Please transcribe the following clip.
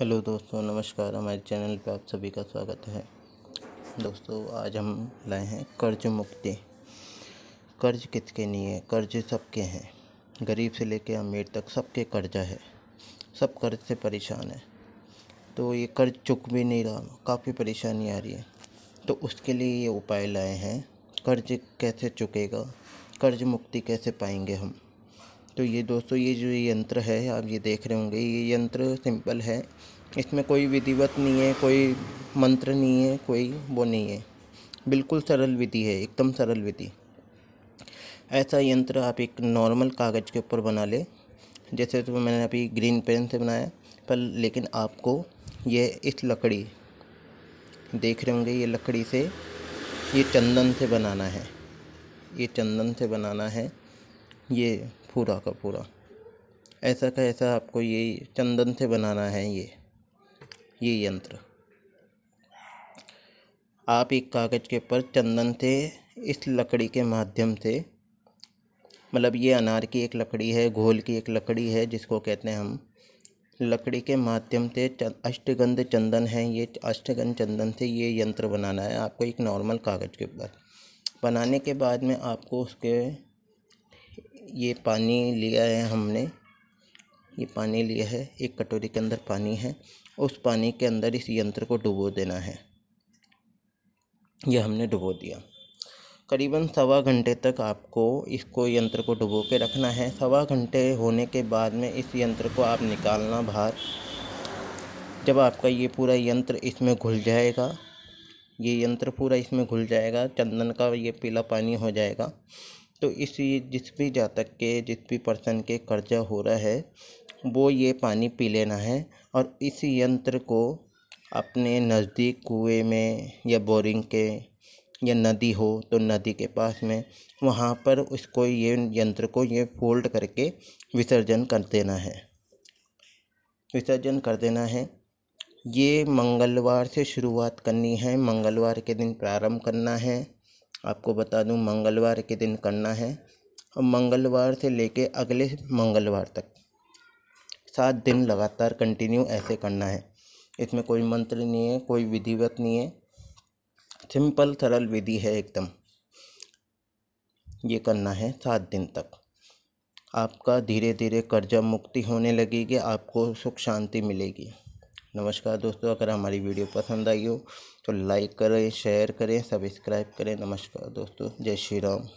hello दोस्तों नमस्कार हमारे चैनल पर आप सभी का स्वागत है दोस्तों आज हम लाए हैं कर्ज मुक्ति कर्ज किसके नहीं है कर्ज सबके हैं गरीब से लेके अमीर तक सबके कर्जा है सब कर्ज से परेशान है तो ये कर्ज चुक भी नहीं रहा काफ़ी परेशानी आ रही है तो उसके लिए ये उपाय लाए हैं कर्ज कैसे चुकेगा कर्ज मुक्ति कैसे पाएंगे हम तो ये दोस्तों ये जो यंत्र है आप ये देख रहे होंगे ये यंत्र सिंपल है इसमें कोई विधिवत नहीं है कोई मंत्र नहीं है कोई वो नहीं है बिल्कुल सरल विधि है एकदम सरल विधि ऐसा यंत्र आप एक नॉर्मल कागज़ के ऊपर बना ले जैसे तो मैंने अभी ग्रीन पेन से बनाया पर लेकिन आपको ये इस लकड़ी देख रहे होंगे ये लकड़ी से ये चंदन से बनाना है ये चंदन से बनाना है ये पूरा का पूरा ऐसा का ऐसा आपको ये चंदन से बनाना है ये ये यंत्र आप एक कागज़ के ऊपर चंदन से इस लकड़ी के माध्यम से मतलब ये अनार की एक लकड़ी है घोल की एक लकड़ी है जिसको कहते हैं हम लकड़ी के माध्यम से अष्टगंध चंदन है ये अष्टगंध चंदन से ये यंत्र बनाना है आपको एक नॉर्मल कागज़ के ऊपर बनाने के बाद में आपको उसके ये पानी लिया है हमने ये पानी लिया है एक कटोरी के अंदर पानी है उस पानी के अंदर इस यंत्र को डुबो देना है यह हमने डुबो दिया करीबन सवा घंटे तक आपको इसको यंत्र को डुबो के रखना है सवा घंटे होने के बाद में इस यंत्र को आप निकालना बाहर जब आपका ये पूरा यंत्र इसमें घुल जाएगा ये यंत्र पूरा इसमें घुल जाएगा चंदन का ये पीला पानी हो जाएगा तो इसी जिस भी जातक के जिस भी पर्सन के कर्जा हो रहा है वो ये पानी पी लेना है और इस यंत्र को अपने नज़दीक कुएँ में या बोरिंग के या नदी हो तो नदी के पास में वहाँ पर उसको ये यंत्र को ये फोल्ड करके विसर्जन कर देना है विसर्जन कर देना है ये मंगलवार से शुरुआत करनी है मंगलवार के दिन प्रारंभ करना है आपको बता दूँ मंगलवार के दिन करना है और मंगलवार से लेके अगले मंगलवार तक सात दिन लगातार कंटिन्यू ऐसे करना है इसमें कोई मंत्र नहीं है कोई विधिवत नहीं है सिंपल सरल विधि है एकदम ये करना है सात दिन तक आपका धीरे धीरे कर्जा मुक्ति होने लगेगी आपको सुख शांति मिलेगी नमस्कार दोस्तों अगर हमारी वीडियो पसंद आई हो तो लाइक करें शेयर करें सब्सक्राइब करें नमस्कार दोस्तों जय श्री राम